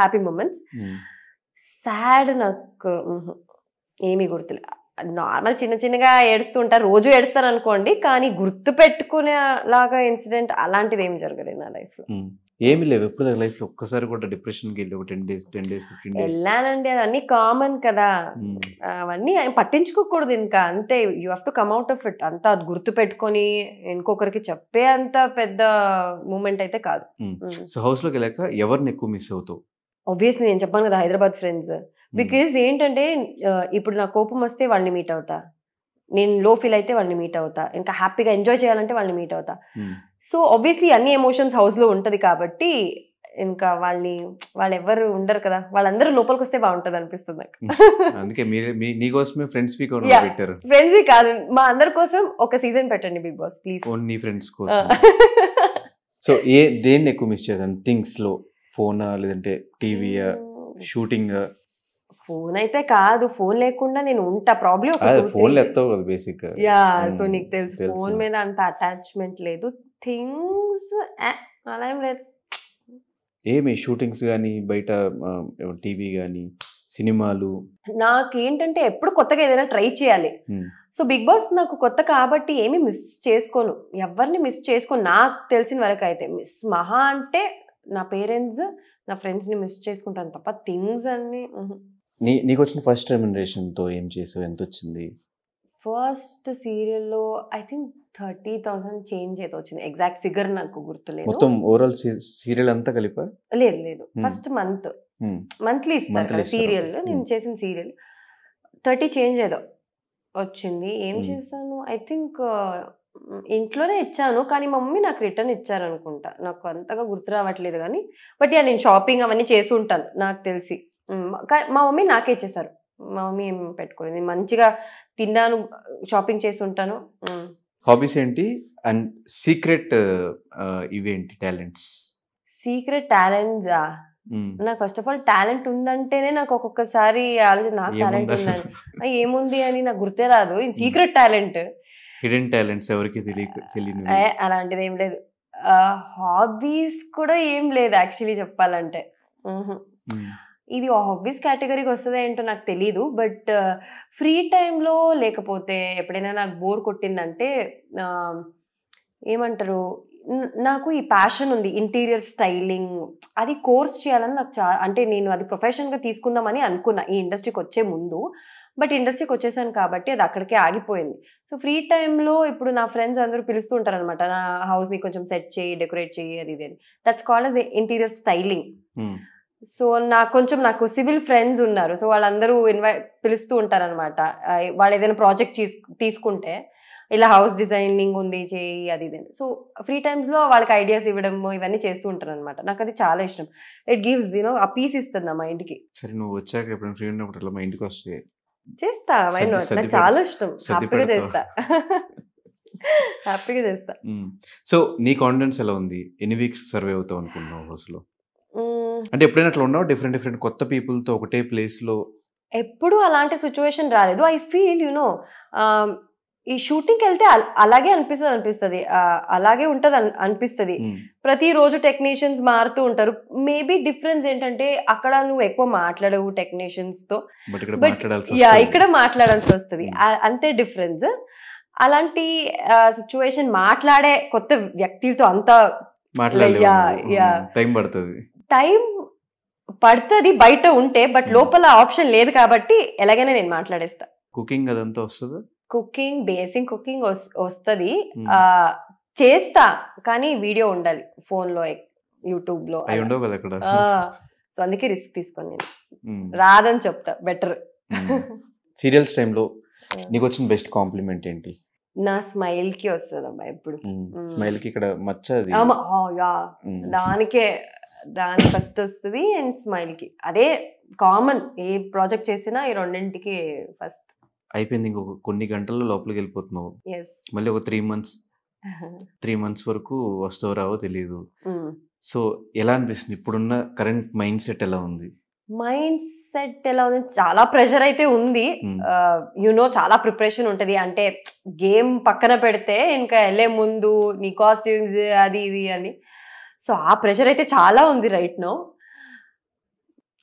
హ్యాపీ మూమెంట్స్ సాడ్ నాకు ఏమీ గుర్తులే నార్మల్ చిన్న చిన్నగా ఏడుస్తూ ఉంటారు రోజు ఏడుస్తారు అనుకోండి కానీ గుర్తు పెట్టుకునేలాగా ఇన్సిడెంట్ అలాంటిది ఏం జరగలేదు నా లైఫ్ లో ఏమి లేవు ఎప్పుడు లైఫ్ లో ఒక్కసారి కూడా డిప్రెషన్ కి వెళ్ళి ten days ten days fifteen days వెళ్ళానండి అవన్నీ కామన్ కదా అవన్నీ పట్టించుకోకూడదు ఇంకా అంతే you have to come out of it అంతా అది గుర్తు పెట్టుకొని ఇంకొకరికి చెప్పే అంత పెద్ద మూమెంట్ అయితే కాదు సో హౌస్ లోకి వెళ్ళాక ఎవరిని ఎక్కువ మిస్ అవుతావు ఆబ్వియస్లీ నేను చెప్పాను కదా హైదరాబాద్ ఫ్రెండ్స్ బికాజ్ ఏంటంటే ఇప్పుడు నా కోపం వస్తే వాళ్ళని మీట్ అవుతా నేను లో ఫీల్ అయితే వాళ్ళని మీట్ అవుతా ఇంకా హ్యాపీగా ఎంజాయ్ చేయాలంటే వాళ్ళని మీట్ అవుతా సో ఆబ్వియస్లీ అన్ని ఎమోషన్స్ హౌస్లో ఉంటుంది కాబట్టి ఇంకా వాళ్ళని వాళ్ళు ఎవరు ఉండరు కదా వాళ్ళందరూ లోపలికి వస్తే బాగుంటుంది అనిపిస్తుంది నాకు అందుకే ఫ్రెండ్స్ వీక్ పెట్టారు ఫ్రెండ్స్ వీక్ కాదు మా అందరి కోసం ఒక సీజన్ పెట్టండి big boss please only friends కోసం సో ఏ దేన్ని ఎక్కువ మిస్ చేశాను థింగ్స్ లో ఫోనా లేదంటే టీవీయా షూటింగ్ ఫోన్ అయితే కాదు ఫోన్ లేకుండా నేను ఉంటా problem phone basic yeah so నీకు తెలుసు ఫోన్ మీద అంత అటాచ్మెంట్ లేదు థింగ్స్ అలా ఏం లేదు ఏమి షూటింగ్స్ కానీ బయట టీవీ కానీ సినిమాలు నాకేంటంటే ఎప్పుడు కొత్తగా ఏదైనా ట్రై చేయాలి సో బిగ్ బాస్ నాకు కొత్త కాబట్టి ఏమి మిస్ చేసుకోను ఎవరిని మిస్ చేసుకోను నాకు తెలిసిన వరకు అయితే మిస్ మహా అంటే నా పేరెంట్స్ నా ఫ్రెండ్స్ని మిస్ చేసుకుంటాను తప్ప థింగ్స్ అన్నీ నీ నీకు వచ్చిన ఫస్ట్ రెమ్యునరేషన్తో ఏం చేసావు ఎంత వచ్చింది ఫస్ట్ సీరియల్లో I think thirty thousand change అయితే వచ్చింది ఎగ్జాక్ట్ ఫిగర్ నాకు గుర్తులేదు మొత్తం ఓవరాల్ సీరియల్ అంతా కలిపా లేదు లేదు ఫస్ట్ మంత్ మంత్లీ ఇస్తాను సీరియల్ నేను hmm. చేసిన సీరియల్ థర్టీ చేంజ్ ఏదో వచ్చింది ఏం hmm. చేశాను ఐ థింక్ uh, ఇంట్లోనే ఇచ్చాను కానీ మమ్మీ నాకు రిటర్న్ ఇచ్చారు అనుకుంటా నాకు అంతగా గుర్తు రావట్లేదు కానీ బట్ యా నేను షాపింగ్ అవన్నీ చేసి ఉంటాను నాకు తెలిసి మా మమ్మీ నాకే ఇచ్చేసారు మా మమ్మీ ఏం పెట్టుకోలేదు నేను మంచిగా తిన్నాను షాపింగ్ చేసి ఉంటాను హాబీస్ ఏంటి అండ్ సీక్రెట్ ఇవేంటి టాలెంట్స్ సీక్రెట్ టాలెంట్స్ నాకు ఫస్ట్ ఆఫ్ ఆల్ టాలెంట్ ఉందంటేనే నాకు ఒక్కొక్కసారి ఆలోచన నాకు టాలెంట్ ఉందని ఏముంది అని నాకు గుర్తే రాదు సీక్రెట్ టాలెంట్ హిడెన్ టాలెంట్స్ ఎవరికి తెలియదు అలాంటిది ఏం లేదు హాబీస్ కూడా ఏం లేదు యాక్చువల్లీ చెప్పాలంటే ఇది హాబీస్ కేటగిరీకి వస్తుంది ఏంటో నాకు తెలీదు బట్ ఫ్రీ టైంలో లేకపోతే ఎప్పుడైనా నాకు బోర్ కొట్టిందంటే ఏమంటారు నాకు ఈ ప్యాషన్ ఉంది ఇంటీరియర్ స్టైలింగ్ అది కోర్స్ చేయాలని నాకు చా అంటే నేను అది ప్రొఫెషన్గా తీసుకుందామని అనుకున్నా ఈ ఇండస్ట్రీకి వచ్చే ముందు బట్ ఇండస్ట్రీకి వచ్చేసాను కాబట్టి అది అక్కడికే ఆగిపోయింది సో ఫ్రీ టైంలో ఇప్పుడు నా ఫ్రెండ్స్ అందరూ పిలుస్తూ ఉంటారు అనమాట నా హౌస్ని కొంచెం సెట్ చేయి డెకరేట్ చేయి అది ఇది that's call us interior styling so నాకు కొంచెం నాకు సివిల్ ఫ్రెండ్స్ ఉన్నారు సో వాళ్ళందరూ ఇన్వై పిలుస్తూ ఉంటారనమాట వాళ్ళు ఏదైనా ప్రాజెక్ట్ తీసుకుంటే ఇలా హౌస్ డిజైనింగ్ ఉంది చేయి అది ఇది సో ఫ్రీ టైమ్స్లో వాళ్ళకి ఐడియాస్ ఇవ్వడం ఇవన్నీ చేస్తూ ఉంటారు అనమాట నాకు అది చాలా ఇష్టం it gives you know a peace ఇస్తుంది నా ఇంటికి సరే నువ్వు వచ్చాక ఎప్పుడైనా ఫ్రీ ఉన్నప్పుడు మైండ్కి వస్తే చేస్తా మైండ్ నాకు చాలా ఇష్టం హ్యాపీగా చేస్తా హ్యాపీగా చేస్తా సో నీ కాన్ఫిడెన్స్ ఎలా ఉంది ఎన్ని వీక్స్ సర్వే అవుతావు అనుకుంటున్నావు హౌస్లో అంటే ఎప్పుడైనా అట్లా ఉండవు డిఫరెంట్ డిఫరెంట్ కొత్త పీపుల్ తో ఒకటే ప్లేస్ లో ఎప్పుడు అలాంటి సిచ్యువేషన్ రాలేదు ఐ ఫీల్ యు నో ఈ షూటింగ్ వెళ్తే అలాగే అనిపిస్తుంది అనిపిస్తుంది అలాగే ఉంటుంది అనిపిస్తుంది ప్రతిరోజు టెక్నీషియన్స్ మారుతూ ఉంటారు మేబీ డిఫరెన్స్ ఏంటంటే అక్కడ నువ్వు ఎక్కువ మాట్లాడవు తో బట్ యా ఇక్కడ మాట్లాడాల్సి వస్తుంది అంతే డిఫరెన్స్ అలాంటి సిచ్యువేషన్ మాట్లాడే కొత్త వ్యక్తులతో అంత యా టైం పడుతుంది టైం పడుతుంది బయట ఉంటే బట్ లోపల ఆప్షన్ లేదు కాబట్టి ఎలాగైనా నేను మాట్లాడేస్తా కుకింగ్ అదంతా వస్తుంది కుకింగ్ బేసింగ్ కుకింగ్ వస్తుంది చేస్తా కానీ వీడియో ఉండాలి ఫోన్ లో యూట్యూబ్ లో సో అందుకే రిస్క్ తీసుకోండి నేను రాదని చెప్తా బెటర్ సీరియల్స్ టైంలో నీకు వచ్చిన బెస్ట్ కాంప్లిమెంట్ ఏంటి నా స్మైల్ కి వస్తుంది అమ్మా ఎప్పుడు స్మైల్ కి ఇక్కడ మచ్చ దానికే దాని ఫస్ట్ వస్తుంది అండ్ స్మైల్కి అదే కామన్ ఏ ప్రాజెక్ట్ చేసినా ఈ రెండింటికి ఫస్ట్ అయిపోయింది ఇంకొక కొన్ని గంటల్లో లోపలికి వెళ్ళిపోతున్నావు మళ్ళీ ఒక త్రీ మంత్స్ త్రీ మంత్స్ వరకు వస్తావు రావో తెలియదు సో hmm. ఎలా అనిపిస్తుంది ఇప్పుడున్న కరెంట్ మైండ్ సెట్ ఎలా ఉంది మైండ్ సెట్ ఎలా ఉంది చాలా ప్రెషర్ అయితే ఉంది యునో hmm. uh, చాలా ప్రిపరేషన్ ఉంటుంది అంటే గేమ్ పక్కన పెడితే ఇంకా వెళ్ళే ముందు నీ కాస్ట్యూమ్స్ అది ఇది అని సో ఆ ప్రెషర్ అయితే చాలా ఉంది రైట్ నో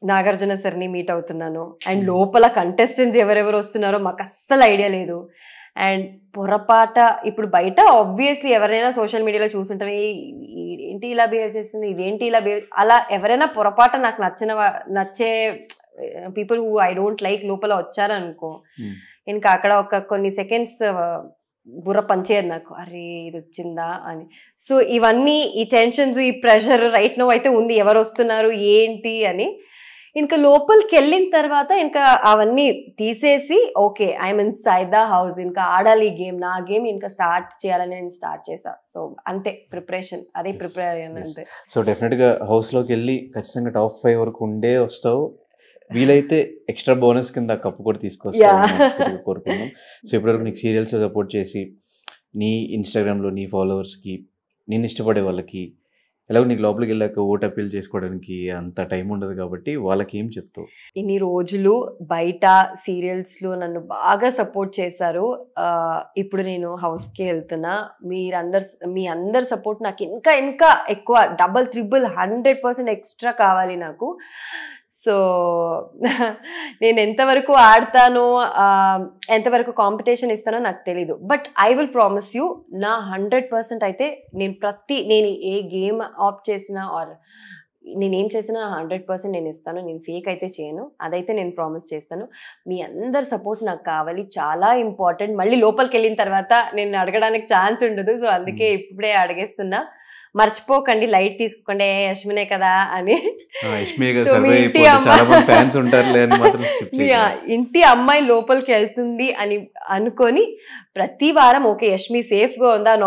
నాగార్జున సార్ని మీట్ అవుతున్నాను అండ్ hmm. లోపల కంటెస్టెంట్స్ ఎవరెవరు వస్తున్నారో మాకు అస్సలు ఐడియా లేదు అండ్ పొరపాట ఇప్పుడు బయట ఆబ్వియస్లీ ఎవరైనా సోషల్ మీడియాలో చూసుంటే ఏంటి ఇలా బిహేవ్ చేస్తుంది ఇదేంటి ఇలా బిహేవ్ అలా ఎవరైనా పొరపాట నాకు నచ్చిన నచ్చే people who I don't like లోపల వచ్చారనుకో hmm. ఇంకా అక్కడ ఒక కొన్ని సెకండ్స్ బుర్ర పనిచేయదు నాకు అరే ఇది వచ్చిందా అని సో ఇవన్నీ ఈ టెన్షన్స్ ఈ ప్రెషర్ రైట్ నో అయితే ఉంది ఎవరు వస్తున్నారు ఏంటి అని ఇంకా లోపలికి వెళ్ళిన తర్వాత ఇంకా అవన్నీ తీసేసి okay I mean side the house ఇంకా ఆడాలి ఈ గేమ్ నా గేమ్ ఇంకా స్టార్ట్ చేయాలని నేను స్టార్ట్ చేసా సో అంతే ప్రిపరేషన్ అదే ప్రిపేర్ అయ్యాను అంతే సో డెఫినెట్గా హౌస్లోకి వెళ్ళి ఖచ్చితంగా టాప్ ఫైవ్ వరకు ఉండే వస్తావు వీలైతే ఎక్స్ట్రా బోనస్ కింద కప్పు కూడా తీసుకొస్తాను కోరుకున్నాం సో ఇప్పటివరకు నీకు సీరియల్స్ సపోర్ట్ చేసి నీ ఇన్స్టాగ్రామ్లో నీ ఫాలోవర్స్కి నేను ఇష్టపడే వాళ్ళకి ఎలాగో నీకు లోపలికి వెళ్ళాక ఓట్ అప్పీల్ చేసుకోవడానికి అంత టైం ఉండదు కాబట్టి వాళ్ళకి ఏం చెప్తావు ఇన్ని రోజులు బయట సీరియల్స్లో నన్ను బాగా సపోర్ట్ చేశారు ఇప్పుడు నేను హౌస్కి వెళ్తున్నా మీరందరు మీ అందరి సపోర్ట్ నాకు ఇంకా ఇంకా ఎక్కువ double triple hundred percent extra కావాలి నాకు సో నేను ఎంతవరకు ఆడతానో ఎంతవరకు కాంపిటీషన్ ఇస్తానో నాకు తెలీదు but I will promise you నా హండ్రెడ్ పర్సెంట్ అయితే నేను ప్రతి నేను ఏ గేమ్ ఆప్ చేసినా ఆర్ నేనేం చేసినా హండ్రెడ్ పర్సెంట్ నేను ఇస్తాను నేను ఫేక్ అయితే చేయను అదైతే నేను ప్రామిస్ చేస్తాను మీ అందరి సపోర్ట్ నాకు కావాలి చాలా ఇంపార్టెంట్ మళ్ళీ లోపలికి వెళ్ళిన తర్వాత నేను అడగడానికి ఛాన్స్ ఉండదు సో అందుకే ఇప్పుడే అడిగేస్తున్నా మర్చిపోకండి లైట్ తీసుకోకండి యష్మినే కదా అని ఇంటి అమ్మాయి లోపలికి వెళ్తుంది అని అనుకొని ప్రతి వారం ఓకే యష్మి సేఫ్ గా ఉందా